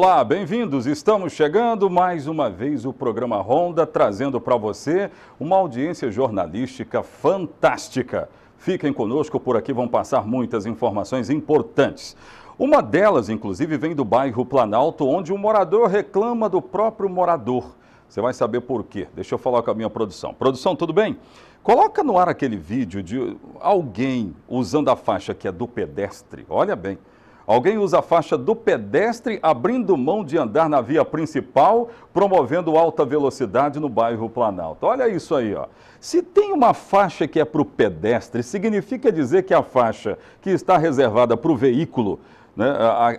Olá, bem-vindos. Estamos chegando mais uma vez o programa Ronda, trazendo para você uma audiência jornalística fantástica. Fiquem conosco, por aqui vão passar muitas informações importantes. Uma delas, inclusive, vem do bairro Planalto, onde um morador reclama do próprio morador. Você vai saber por quê. Deixa eu falar com a minha produção. Produção, tudo bem? Coloca no ar aquele vídeo de alguém usando a faixa que é do pedestre. Olha bem, Alguém usa a faixa do pedestre abrindo mão de andar na via principal, promovendo alta velocidade no bairro Planalto. Olha isso aí, ó. Se tem uma faixa que é para o pedestre, significa dizer que a faixa que está reservada para o veículo né,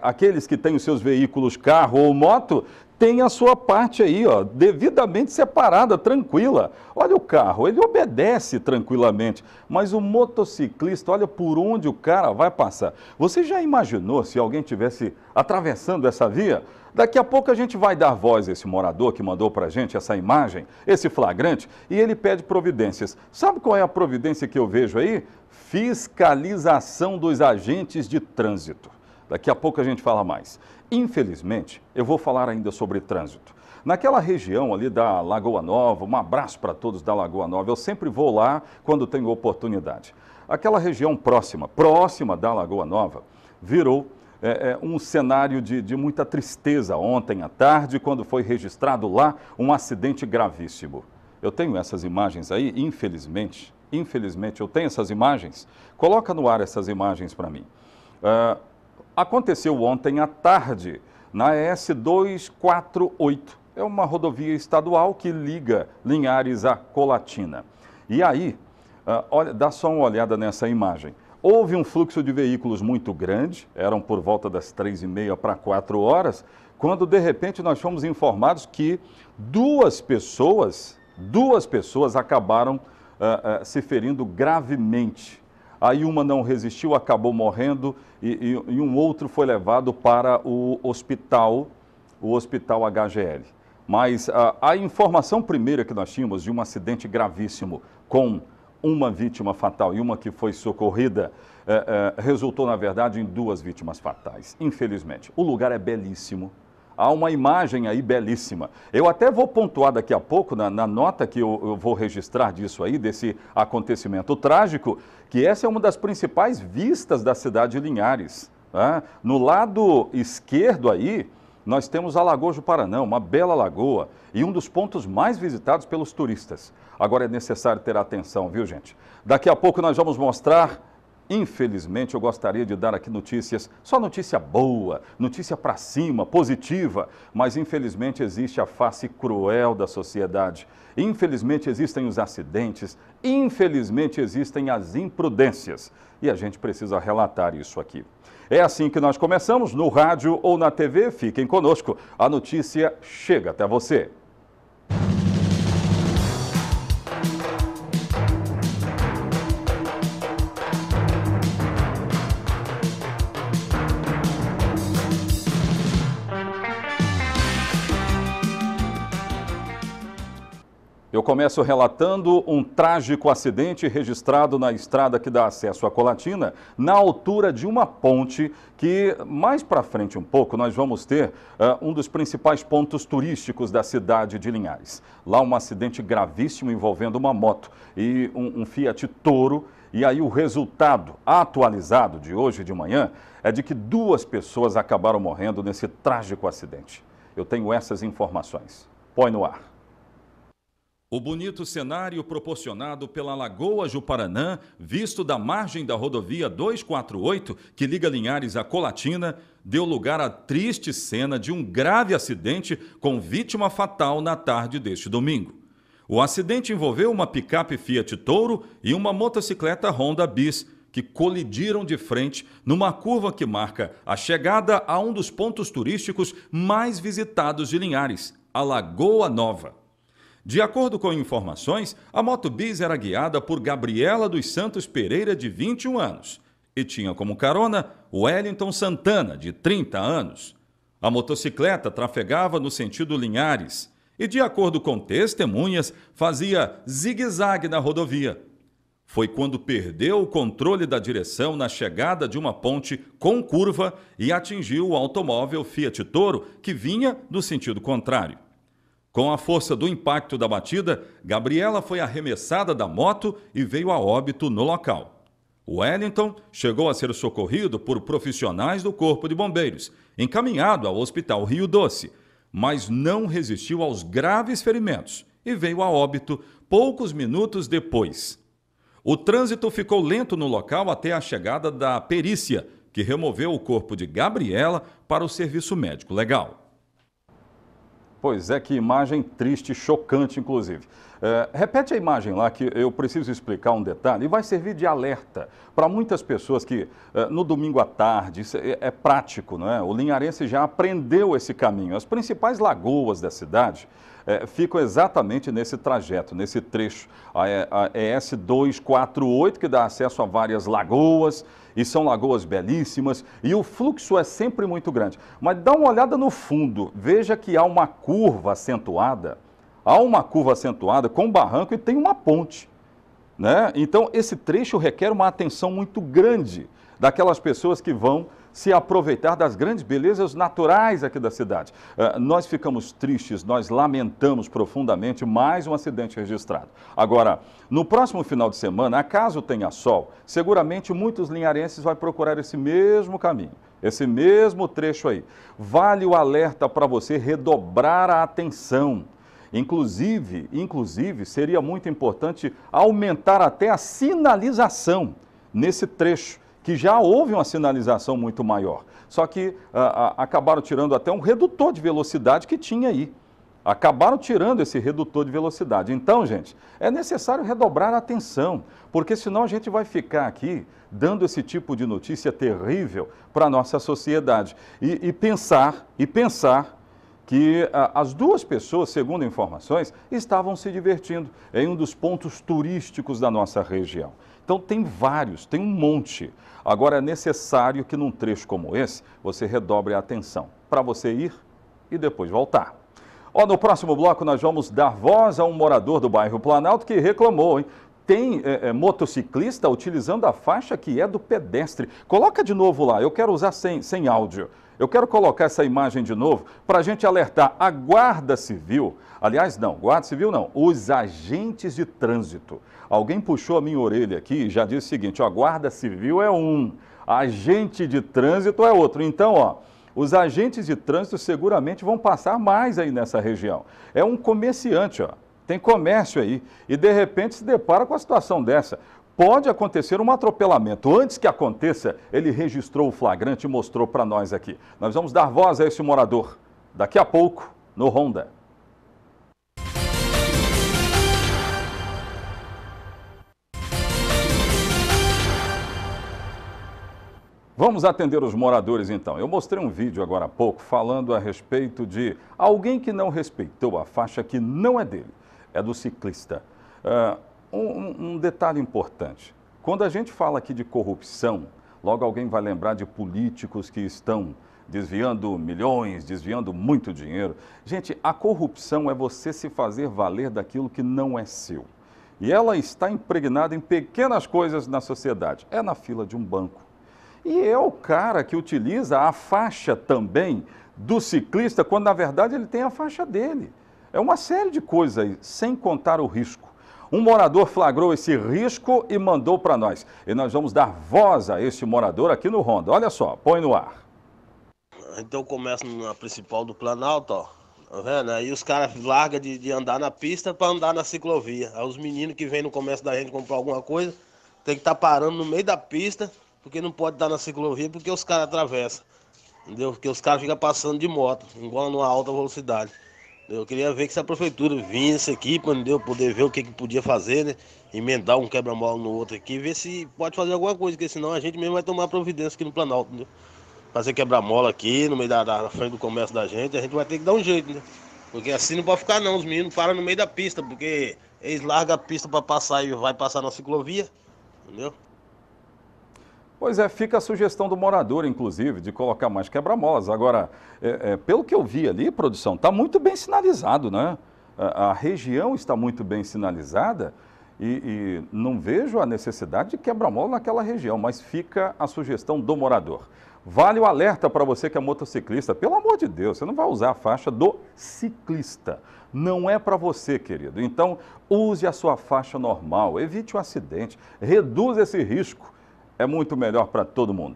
aqueles que têm os seus veículos carro ou moto tem a sua parte aí, ó, devidamente separada, tranquila. Olha o carro, ele obedece tranquilamente, mas o motociclista, olha por onde o cara vai passar. Você já imaginou se alguém tivesse atravessando essa via? Daqui a pouco a gente vai dar voz a esse morador que mandou para a gente essa imagem, esse flagrante, e ele pede providências. Sabe qual é a providência que eu vejo aí? Fiscalização dos agentes de trânsito. Daqui a pouco a gente fala mais. Infelizmente, eu vou falar ainda sobre trânsito. Naquela região ali da Lagoa Nova, um abraço para todos da Lagoa Nova, eu sempre vou lá quando tenho oportunidade. Aquela região próxima, próxima da Lagoa Nova, virou é, é, um cenário de, de muita tristeza ontem à tarde, quando foi registrado lá um acidente gravíssimo. Eu tenho essas imagens aí, infelizmente, infelizmente eu tenho essas imagens. Coloca no ar essas imagens para mim. Uh, aconteceu ontem à tarde na S 248. É uma rodovia estadual que liga Linhares a Colatina. E aí, ah, olha, dá só uma olhada nessa imagem. Houve um fluxo de veículos muito grande, eram por volta das três e meia para quatro horas, quando de repente nós fomos informados que duas pessoas, duas pessoas acabaram uh, uh, se ferindo gravemente aí uma não resistiu, acabou morrendo, e, e, e um outro foi levado para o hospital, o hospital HGL. Mas a, ah, a informação primeira que nós tínhamos de um acidente gravíssimo com uma vítima fatal e uma que foi socorrida eh, eh, resultou, na verdade, em duas vítimas fatais, infelizmente. O lugar é belíssimo, há uma imagem aí belíssima. Eu até vou pontuar daqui a pouco, na, na nota que eu, eu vou registrar disso aí, desse acontecimento trágico, que essa é uma das principais vistas da cidade de Linhares. Né? No lado esquerdo aí, nós temos a Lagoa do Paranã, uma bela lagoa e um dos pontos mais visitados pelos turistas. Agora é necessário ter atenção, viu gente? Daqui a pouco nós vamos mostrar Infelizmente, eu gostaria de dar aqui notícias, só notícia boa, notícia para cima, positiva, mas infelizmente existe a face cruel da sociedade. Infelizmente existem os acidentes, infelizmente existem as imprudências e a gente precisa relatar isso aqui. É assim que nós começamos no rádio ou na TV. Fiquem conosco, a notícia chega até você. Eu começo relatando um trágico acidente registrado na estrada que dá acesso à Colatina, na altura de uma ponte que, mais para frente um pouco, nós vamos ter uh, um dos principais pontos turísticos da cidade de Linhares. Lá um acidente gravíssimo envolvendo uma moto e um, um Fiat Toro e aí o resultado atualizado de hoje de manhã é de que duas pessoas acabaram morrendo nesse trágico acidente. Eu tenho essas informações. Põe no ar. O bonito cenário proporcionado pela Lagoa Juparanã, visto da margem da rodovia 248, que liga Linhares a Colatina, deu lugar à triste cena de um grave acidente com vítima fatal na tarde deste domingo. O acidente envolveu uma picape Fiat Touro e uma motocicleta Honda Bis, que colidiram de frente numa curva que marca a chegada a um dos pontos turísticos mais visitados de Linhares, a Lagoa Nova. De acordo com informações, a Moto Bis era guiada por Gabriela dos Santos Pereira, de 21 anos, e tinha como carona Wellington Santana, de 30 anos. A motocicleta trafegava no sentido Linhares e, de acordo com testemunhas, fazia zigue-zague na rodovia. Foi quando perdeu o controle da direção na chegada de uma ponte com curva e atingiu o automóvel Fiat Toro, que vinha no sentido contrário. Com a força do impacto da batida, Gabriela foi arremessada da moto e veio a óbito no local. Wellington chegou a ser socorrido por profissionais do Corpo de Bombeiros, encaminhado ao Hospital Rio Doce, mas não resistiu aos graves ferimentos e veio a óbito poucos minutos depois. O trânsito ficou lento no local até a chegada da perícia, que removeu o corpo de Gabriela para o serviço médico legal. Pois é, que imagem triste, chocante, inclusive. É, repete a imagem lá que eu preciso explicar um detalhe e vai servir de alerta para muitas pessoas que é, no domingo à tarde, é, é, prático, não é? O linharense já aprendeu esse caminho. As principais lagoas da cidade é, ficam exatamente nesse trajeto, nesse trecho. A, a ES 248 que dá acesso a várias lagoas e são lagoas belíssimas e o fluxo é sempre muito grande. Mas dá uma olhada no fundo, veja que há uma curva acentuada há uma curva acentuada com barranco e tem uma ponte. Né? Então, esse trecho requer uma atenção muito grande daquelas pessoas que vão se aproveitar das grandes belezas naturais aqui da cidade. Uh, nós ficamos tristes, nós lamentamos profundamente mais um acidente registrado. Agora, no próximo final de semana, acaso tenha sol, seguramente muitos linharenses vão procurar esse mesmo caminho, esse mesmo trecho aí. Vale o alerta para você redobrar a atenção Inclusive, inclusive, seria muito importante aumentar até a sinalização nesse trecho, que já houve uma sinalização muito maior. Só que a, ah, a, ah, acabaram tirando até um redutor de velocidade que tinha aí. Acabaram tirando esse redutor de velocidade. Então, gente, é necessário redobrar a atenção, porque senão a gente vai ficar aqui dando esse tipo de notícia terrível para a nossa sociedade. E, e pensar, e pensar que ah, as duas pessoas, segundo informações, estavam se divertindo em um dos pontos turísticos da nossa região. Então tem vários, tem um monte. Agora é necessário que num trecho como esse você redobre a atenção para você ir e depois voltar. Ó, no próximo bloco nós vamos dar voz a um morador do bairro Planalto que reclamou, hein? tem é, é, motociclista utilizando a faixa que é do pedestre. Coloca de novo lá, eu quero usar sem, sem áudio. Eu quero colocar essa imagem de novo para a gente alertar a Guarda Civil. Aliás, não, Guarda Civil não, os agentes de trânsito. Alguém puxou a minha orelha aqui e já disse o seguinte: ó, Guarda Civil é um, agente de trânsito é outro. Então, ó. Os agentes de trânsito seguramente vão passar mais aí nessa região. É um comerciante, ó, tem comércio aí e de repente se depara com a situação dessa pode acontecer um atropelamento. Antes que aconteça, ele registrou o flagrante e mostrou para nós aqui. Nós vamos dar voz a esse morador daqui a pouco no Honda. Vamos atender os moradores então. Eu mostrei um vídeo agora há pouco falando a respeito de alguém que não respeitou a faixa que não é dele, é do ciclista. Uh, um, um detalhe importante. Quando a gente fala aqui de corrupção, logo alguém vai lembrar de políticos que estão desviando milhões, desviando muito dinheiro. Gente, a corrupção é você se fazer valer daquilo que não é seu. E ela está impregnada em pequenas coisas na sociedade. É na fila de um banco. E é o cara que utiliza a faixa também do ciclista, quando na verdade ele tem a faixa dele. É uma série de coisas aí, sem contar o risco. Um morador flagrou esse risco e mandou para nós. E nós vamos dar voz a este morador aqui no Ronda. Olha só, põe no ar. Então começa na principal do Planalto, ó. Tá vendo? Aí os caras largam de, de andar na pista para andar na ciclovia. Aí os meninos que vêm no comércio da gente comprar alguma coisa, tem que estar tá parando no meio da pista, porque não pode estar na ciclovia, porque os caras atravessam. Entendeu? Porque os caras ficam passando de moto, igual numa alta velocidade. Eu queria ver que se a prefeitura vinha aqui para eu poder ver o que, que podia fazer, né? Emendar um quebra-mola no outro aqui, ver se pode fazer alguma coisa, porque senão a gente mesmo vai tomar providência aqui no Planalto, entendeu? Né? Fazer quebra-mola aqui no meio da, da frente do comércio da gente, a gente vai ter que dar um jeito, né? Porque assim não pode ficar não, os meninos param no meio da pista, porque eles largam a pista para passar e vai passar na ciclovia, entendeu? Pois é, fica a sugestão do morador, inclusive, de colocar mais quebra-molas. Agora, é, é, pelo que eu vi ali, produção, está muito bem sinalizado, né? A, a, região está muito bem sinalizada e, e não vejo a necessidade de quebra-mola naquela região, mas fica a sugestão do morador. Vale o alerta para você que é motociclista. Pelo amor de Deus, você não vai usar a faixa do ciclista. Não é para você, querido. Então, use a sua faixa normal, evite o acidente, reduza esse risco é muito melhor para todo mundo.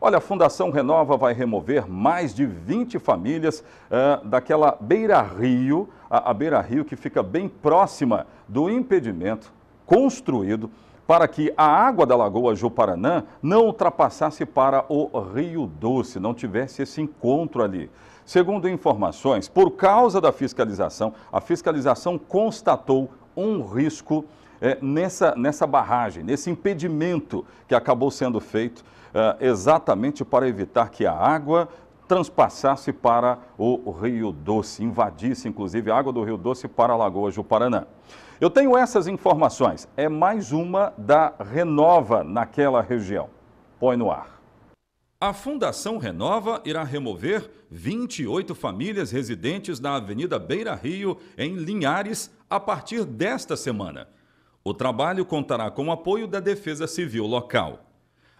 Olha, a Fundação Renova vai remover mais de 20 famílias uh, daquela beira-rio, a, a beira-rio que fica bem próxima do impedimento construído para que a água da Lagoa Juparanã não ultrapassasse para o Rio Doce, não tivesse esse encontro ali. Segundo informações, por causa da fiscalização, a fiscalização constatou um risco é, nessa, nessa barragem, nesse impedimento que acabou sendo feito é, exatamente para evitar que a água transpassasse para o Rio Doce, invadisse inclusive a água do Rio Doce para a Lagoa Juparaná. Eu tenho essas informações. É mais uma da Renova naquela região. Põe no ar. A Fundação Renova irá remover 28 famílias residentes na Avenida Beira Rio, em Linhares, a partir desta semana. O trabalho contará com o apoio da Defesa Civil local.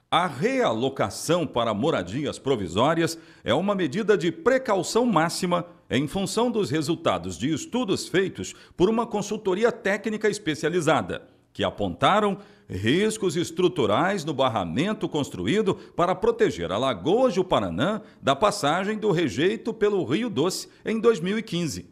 A realocação para moradias provisórias é uma medida de precaução máxima em função dos resultados de estudos feitos por uma consultoria técnica especializada, que apontaram riscos estruturais no barramento construído para proteger a Lagoa Juparanã da passagem do rejeito pelo Rio Doce em 2015.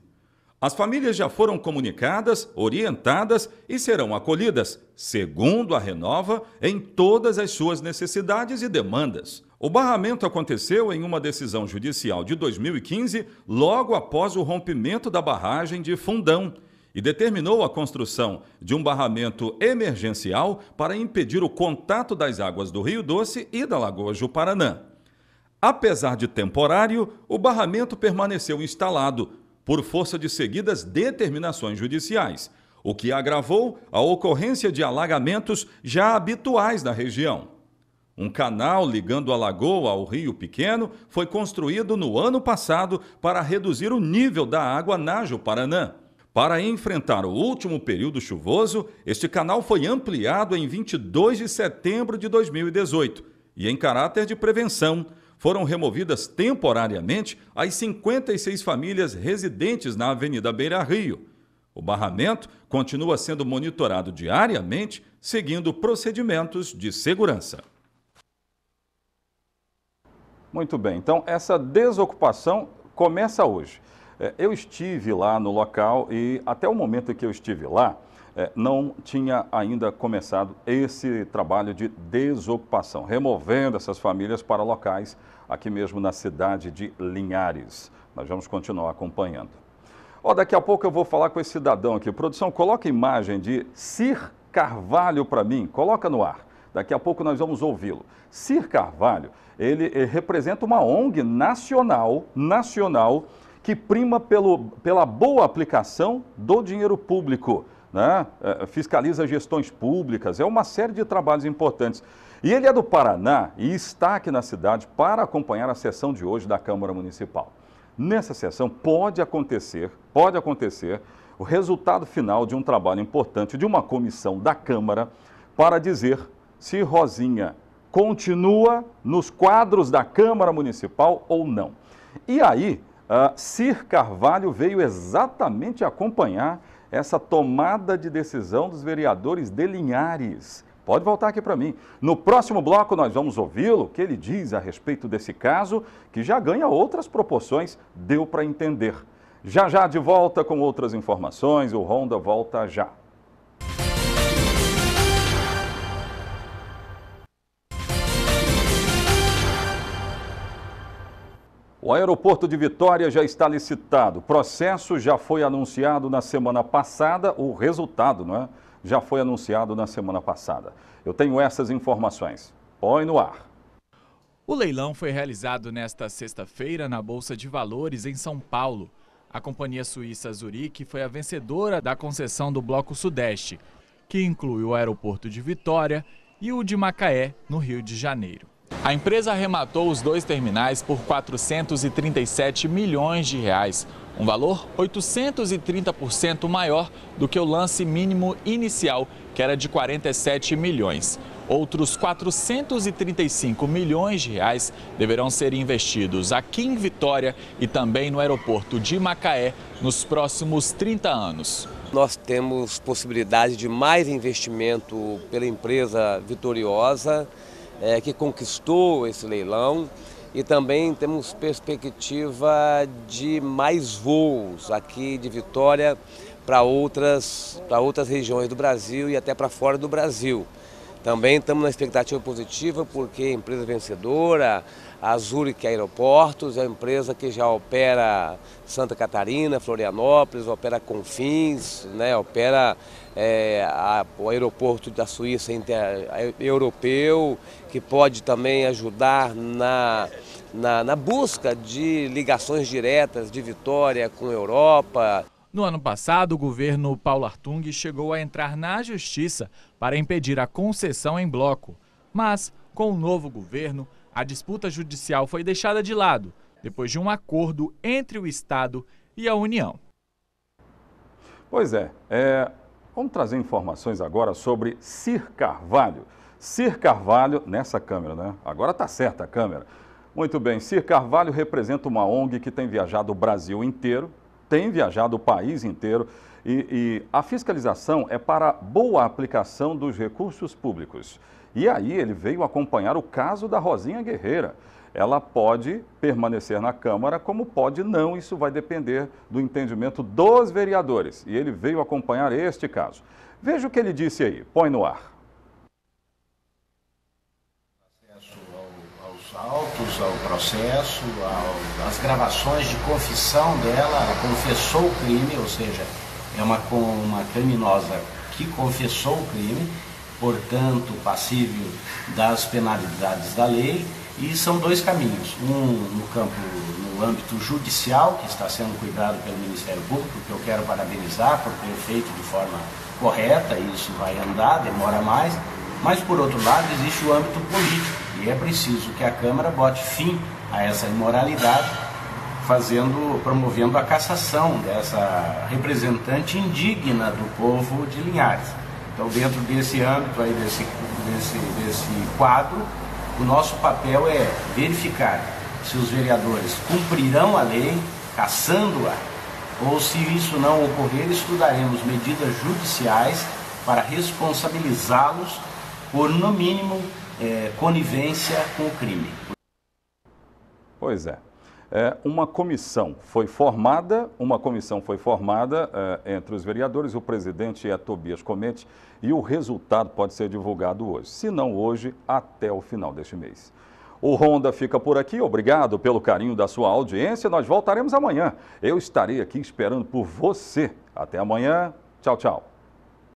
As famílias já foram comunicadas, orientadas e serão acolhidas, segundo a Renova, em todas as suas necessidades e demandas. O barramento aconteceu em uma decisão judicial de 2015, logo após o rompimento da barragem de Fundão, e determinou a construção de um barramento emergencial para impedir o contato das águas do Rio Doce e da Lagoa Juparanã. Apesar de temporário, o barramento permaneceu instalado, por força de seguidas determinações judiciais, o que agravou a ocorrência de alagamentos já habituais na região. Um canal ligando a lagoa ao Rio Pequeno foi construído no ano passado para reduzir o nível da água na Juparanã. Para enfrentar o último período chuvoso, este canal foi ampliado em 22 de setembro de 2018 e, em caráter de prevenção, foram removidas temporariamente as 56 famílias residentes na Avenida Beira Rio. O barramento continua sendo monitorado diariamente, seguindo procedimentos de segurança. Muito bem, então essa desocupação começa hoje. É, eu estive lá no local e até o momento que eu estive lá, é, não tinha ainda começado esse trabalho de desocupação, removendo essas famílias para locais aqui mesmo na cidade de Linhares. Nós vamos continuar acompanhando. Ó, daqui a pouco eu vou falar com esse cidadão aqui. Produção, coloca a imagem de Cir Carvalho para mim, coloca no ar. Daqui a pouco nós vamos ouvi-lo. Cir Carvalho, ele, ele representa uma ONG nacional, nacional, que prima pelo, pela boa aplicação do dinheiro público né? É, fiscaliza gestões públicas, é uma série de trabalhos importantes. E ele é do Paraná e está aqui na cidade para acompanhar a sessão de hoje da Câmara Municipal. Nessa sessão pode acontecer, pode acontecer o resultado final de um trabalho importante de uma comissão da Câmara para dizer se Rosinha continua nos quadros da Câmara Municipal ou não. E aí, uh, Cir Carvalho veio exatamente acompanhar essa tomada de decisão dos vereadores de Linhares. Pode voltar aqui para mim. No próximo bloco, nós vamos ouvi-lo, que ele diz a respeito desse caso, que já ganha outras proporções, deu para entender. Já já de volta com outras informações, o ronda volta já. O aeroporto de Vitória já está licitado. O processo já foi anunciado na semana passada, o resultado, não é? Já foi anunciado na semana passada. Eu tenho essas informações. Põe no ar. O leilão foi realizado nesta sexta-feira na Bolsa de Valores em São Paulo. A companhia suíça Zurich foi a vencedora da concessão do Bloco Sudeste, que inclui o aeroporto de Vitória e o de Macaé, no Rio de Janeiro. A empresa arrematou os dois terminais por 437 milhões de reais, um valor 830% maior do que o lance mínimo inicial, que era de 47 milhões. Outros 435 milhões de reais deverão ser investidos aqui em Vitória e também no aeroporto de Macaé nos próximos 30 anos. Nós temos possibilidade de mais investimento pela empresa vitoriosa é, que conquistou esse leilão e também temos perspectiva de mais voos aqui de Vitória para outras, para outras regiões do Brasil e até para fora do Brasil. Também estamos na expectativa positiva porque a empresa vencedora, a Zurich Aeroportos, é uma empresa que já opera Santa Catarina, Florianópolis, opera Confins, né, opera é, a, o aeroporto da Suíça inter, europeu, que pode também ajudar na, na, na busca de ligações diretas de Vitória com a Europa. No ano passado, o governo Paulo Artung chegou a entrar na justiça para impedir a concessão em bloco. Mas, com o novo governo, a disputa judicial foi deixada de lado, depois de um acordo entre o Estado e a União. Pois é, é Vamos trazer informações agora sobre Cir Carvalho. Cir Carvalho, nessa câmera, né? Agora está certa a câmera. Muito bem, Cir Carvalho representa uma ONG que tem viajado o Brasil inteiro, tem viajado o país inteiro e, e a fiscalização é para boa aplicação dos recursos públicos. E aí ele veio acompanhar o caso da Rosinha Guerreira ela pode permanecer na Câmara, como pode não, isso vai depender do entendimento dos vereadores. E ele veio acompanhar este caso. Veja o que ele disse aí, põe no ar. Acesso ao, aos autos, ao processo, ao, às gravações de confissão dela, ela confessou o crime, ou seja, é uma, uma criminosa que confessou o crime, portanto passível das penalidades da lei e são dois caminhos, um no campo, no âmbito judicial, que está sendo cuidado pelo Ministério Público, que eu quero parabenizar por ter feito de forma correta, isso vai andar, demora mais, mas por outro lado existe o âmbito político, e é preciso que a Câmara bote fim a essa imoralidade, fazendo, promovendo a cassação dessa representante indigna do povo de Linhares. Então dentro desse âmbito aí, desse, desse, desse quadro, o nosso papel é verificar se os vereadores cumprirão a lei, caçando-a, ou se isso não ocorrer, estudaremos medidas judiciais para responsabilizá-los por, no mínimo, é, conivência com o crime. Pois é é, uma comissão foi formada, uma comissão foi formada é, entre os vereadores, o presidente é Tobias Comete, e o resultado pode ser divulgado hoje, se não hoje, até o final deste mês. O Ronda fica por aqui, obrigado pelo carinho da sua audiência, nós voltaremos amanhã. Eu estarei aqui esperando por você. Até amanhã, tchau, tchau.